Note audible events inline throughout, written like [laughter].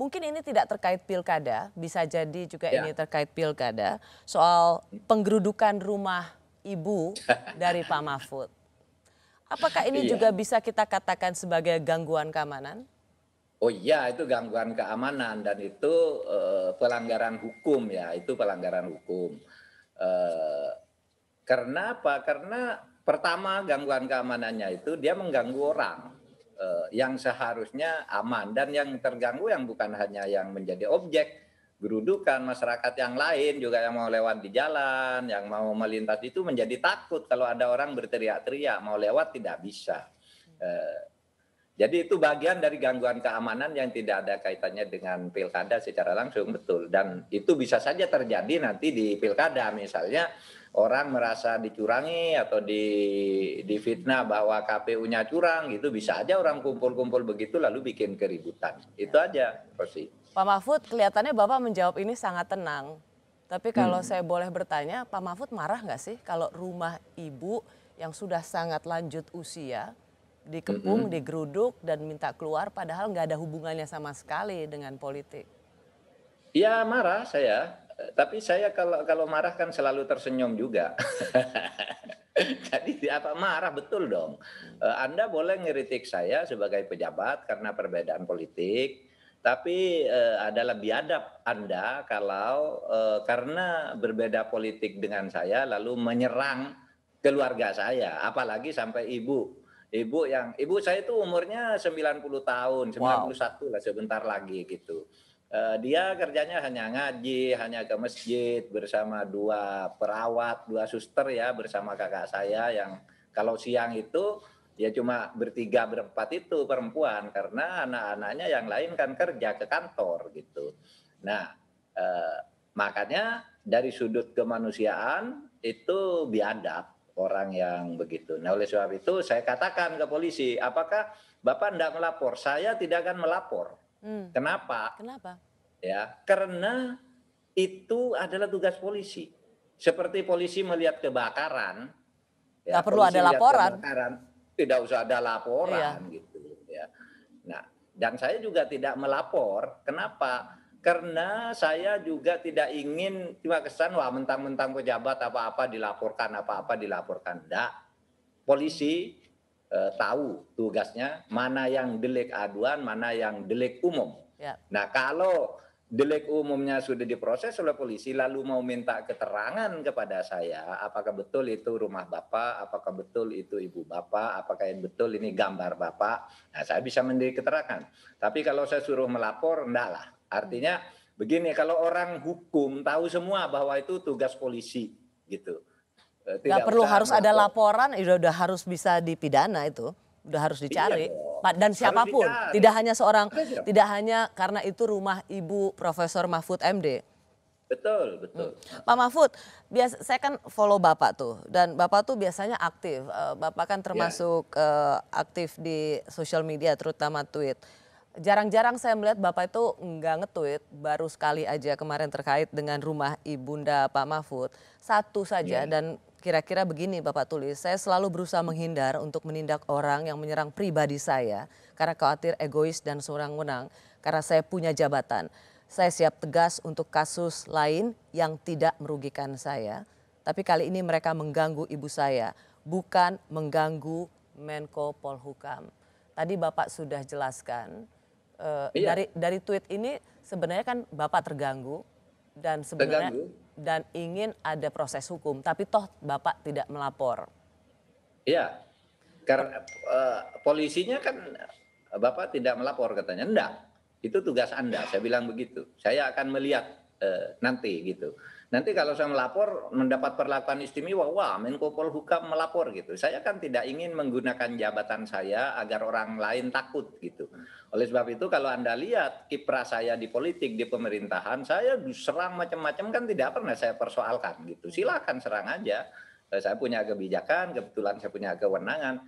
Mungkin ini tidak terkait pilkada, bisa jadi juga ya. ini terkait pilkada soal penggerudukan rumah ibu dari Pak Mahfud. Apakah ini ya. juga bisa kita katakan sebagai gangguan keamanan? Oh iya, itu gangguan keamanan dan itu uh, pelanggaran hukum ya, itu pelanggaran hukum. Uh, karena apa? Karena pertama gangguan keamanannya itu dia mengganggu orang Eh, yang seharusnya aman dan yang terganggu yang bukan hanya yang menjadi objek gerudukan masyarakat yang lain juga yang mau lewat di jalan, yang mau melintas itu menjadi takut kalau ada orang berteriak-teriak mau lewat tidak bisa. Hmm. Eh, jadi itu bagian dari gangguan keamanan yang tidak ada kaitannya dengan pilkada secara langsung betul dan itu bisa saja terjadi nanti di pilkada misalnya orang merasa dicurangi atau di difitnah bahwa KPU-nya curang itu bisa aja orang kumpul-kumpul begitu lalu bikin keributan. Itu ya. aja Rosi. Pak Mahfud kelihatannya Bapak menjawab ini sangat tenang. Tapi kalau hmm. saya boleh bertanya, Pak Mahfud marah nggak sih kalau rumah ibu yang sudah sangat lanjut usia dikepung, mm -hmm. digeruduk dan minta keluar padahal nggak ada hubungannya sama sekali dengan politik. Ya marah saya, tapi saya kalau kalau marah kan selalu tersenyum juga. [laughs] Jadi apa marah betul dong. Eh, Anda boleh ngeritik saya sebagai pejabat karena perbedaan politik, tapi eh, adalah biadab Anda kalau eh, karena berbeda politik dengan saya lalu menyerang keluarga saya, apalagi sampai ibu ibu yang ibu saya itu umurnya 90 tahun, 91 wow. lah sebentar lagi gitu. Uh, dia kerjanya hanya ngaji, hanya ke masjid bersama dua perawat, dua suster ya bersama kakak saya yang kalau siang itu ya cuma bertiga berempat itu perempuan karena anak-anaknya yang lain kan kerja ke kantor gitu. Nah, uh, makanya dari sudut kemanusiaan itu biadab orang yang begitu. Nah oleh sebab itu saya katakan ke polisi, apakah Bapak tidak melapor? Saya tidak akan melapor. Hmm. Kenapa? Kenapa? Ya, karena itu adalah tugas polisi. Seperti polisi melihat kebakaran, ya, perlu ada laporan. Kebakaran, tidak usah ada laporan iya. gitu. Ya. Nah, dan saya juga tidak melapor. Kenapa? karena saya juga tidak ingin cuma kesan wah mentang-mentang pejabat apa-apa dilaporkan apa-apa dilaporkan. Tidak. Polisi eh, tahu tugasnya mana yang delik aduan, mana yang delik umum. Ya. Nah, kalau delik umumnya sudah diproses oleh polisi lalu mau minta keterangan kepada saya apakah betul itu rumah bapak apakah betul itu ibu bapak apakah yang betul ini gambar bapak nah saya bisa mendiri keterangan tapi kalau saya suruh melapor enggak lah Artinya begini, kalau orang hukum tahu semua bahwa itu tugas polisi gitu. Eh, tidak Gak perlu harus ada laporan, itu ya udah harus bisa dipidana itu, udah harus iya dicari. Iya dan siapapun, tidak hanya seorang, Betul. tidak hanya karena itu rumah ibu Profesor Mahfud MD. Betul, betul. Hmm. Pak Mahfud, biasa saya kan follow Bapak tuh dan Bapak tuh biasanya aktif. Eh, Bapak kan iya. termasuk yeah. uh, aktif di sosial media terutama tweet. Jarang-jarang saya melihat Bapak itu nggak nge baru sekali aja kemarin terkait dengan rumah Ibunda Pak Mahfud. Satu saja yeah. Iya. dan kira-kira begini Bapak tulis, saya selalu berusaha menghindar untuk menindak orang yang menyerang pribadi saya karena khawatir egois dan seorang menang karena saya punya jabatan. Saya siap tegas untuk kasus lain yang tidak merugikan saya. Tapi kali ini mereka mengganggu ibu saya, bukan mengganggu Menko Polhukam. Tadi Bapak sudah jelaskan, Uh, iya. Dari dari tweet ini sebenarnya kan Bapak terganggu dan sebenarnya terganggu. dan ingin ada proses hukum, tapi toh Bapak tidak melapor. Iya. Karena uh, polisinya kan eh, Bapak tidak melapor katanya. Enggak. Itu tugas Anda, saya bilang begitu. Saya akan melihat uh, nanti gitu. Nanti kalau saya melapor mendapat perlakuan istimewa, wah Menko Polhukam melapor gitu. Saya kan tidak ingin menggunakan jabatan saya agar orang lain takut gitu. Oleh sebab itu kalau Anda lihat kiprah saya di politik, di pemerintahan, saya serang macam-macam kan tidak pernah saya persoalkan gitu. Silakan serang aja. Eh, saya punya kebijakan, kebetulan saya punya kewenangan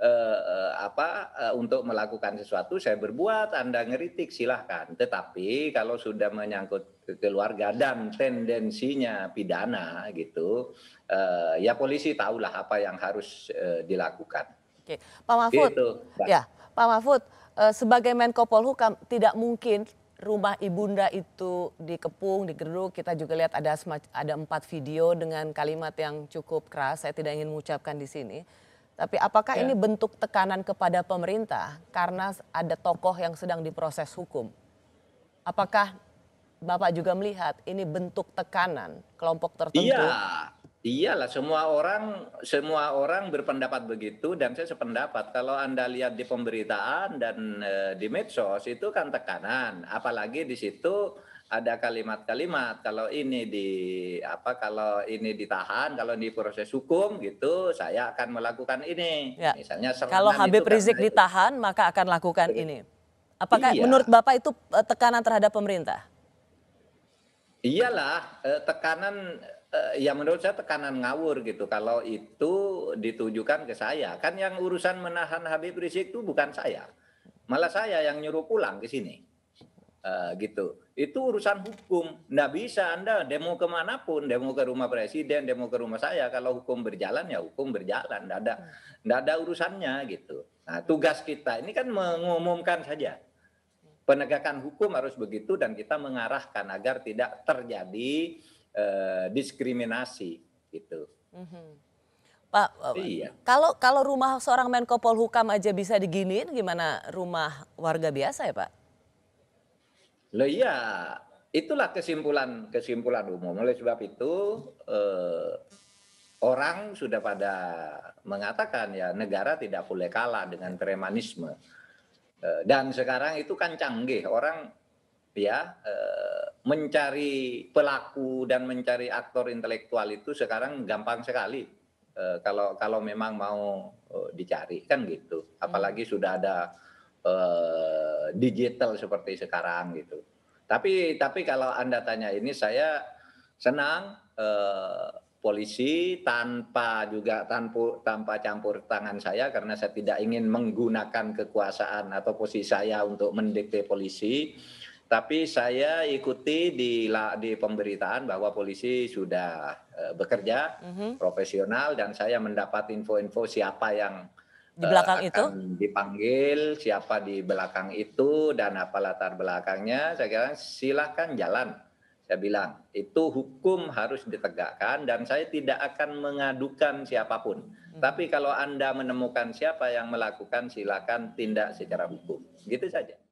eh, eh, apa eh, untuk melakukan sesuatu saya berbuat, Anda ngeritik silahkan. Tetapi kalau sudah menyangkut keluarga dan tendensinya pidana gitu, eh, ya polisi tahulah apa yang harus eh, dilakukan. Oke, Pak Mahfud. Gitu, ya. Pak Mahfud, eh, sebagai Menko Polhukam tidak mungkin rumah ibunda itu dikepung, digeruduk. Kita juga lihat ada ada empat video dengan kalimat yang cukup keras. Saya tidak ingin mengucapkan di sini. Tapi apakah ya. ini bentuk tekanan kepada pemerintah karena ada tokoh yang sedang diproses hukum? Apakah Bapak juga melihat ini bentuk tekanan kelompok tertentu? Iya, Iyalah semua orang semua orang berpendapat begitu dan saya sependapat. Kalau Anda lihat di pemberitaan dan e, di medsos itu kan tekanan, apalagi di situ ada kalimat-kalimat kalau ini di apa kalau ini ditahan, kalau di proses hukum gitu saya akan melakukan ini. Ya. Misalnya kalau Habib Rizik ditahan itu. maka akan lakukan ini. Apakah iya. menurut Bapak itu eh, tekanan terhadap pemerintah? Iyalah, eh, tekanan Eh, ya menurut saya tekanan ngawur gitu kalau itu ditujukan ke saya kan yang urusan menahan Habib Rizik itu bukan saya malah saya yang nyuruh pulang ke sini uh, gitu itu urusan hukum nggak bisa anda demo kemanapun demo ke rumah presiden demo ke rumah saya kalau hukum berjalan ya hukum berjalan nggak ada nggak ada urusannya gitu nah tugas kita ini kan mengumumkan saja penegakan hukum harus begitu dan kita mengarahkan agar tidak terjadi Eh, diskriminasi gitu. Mm-hmm. Pak, eh, iya. kalau kalau rumah seorang Menko Polhukam aja bisa diginiin, gimana rumah warga biasa ya Pak? Lo iya, itulah kesimpulan kesimpulan umum. Oleh sebab itu eh, orang sudah pada mengatakan ya negara tidak boleh kalah dengan premanisme. Eh, dan sekarang itu kan canggih, orang ya eh, mencari pelaku dan mencari aktor intelektual itu sekarang gampang sekali eh, kalau kalau memang mau eh, dicari kan gitu apalagi hmm. sudah ada digital seperti sekarang gitu tapi tapi kalau anda tanya ini saya senang polisi tanpa juga tanpa tanpa campur tangan saya karena saya tidak ingin menggunakan kekuasaan atau posisi saya untuk mendikte polisi tapi saya ikuti di di pemberitaan bahwa polisi sudah eh, bekerja mm-hmm. profesional dan saya mendapat info-info siapa yang di belakang uh, akan itu dipanggil, siapa di belakang itu dan apa latar belakangnya. Saya kira silakan jalan. Saya bilang itu hukum harus ditegakkan dan saya tidak akan mengadukan siapapun. Mm-hmm. Tapi kalau Anda menemukan siapa yang melakukan silakan tindak secara hukum. Gitu saja.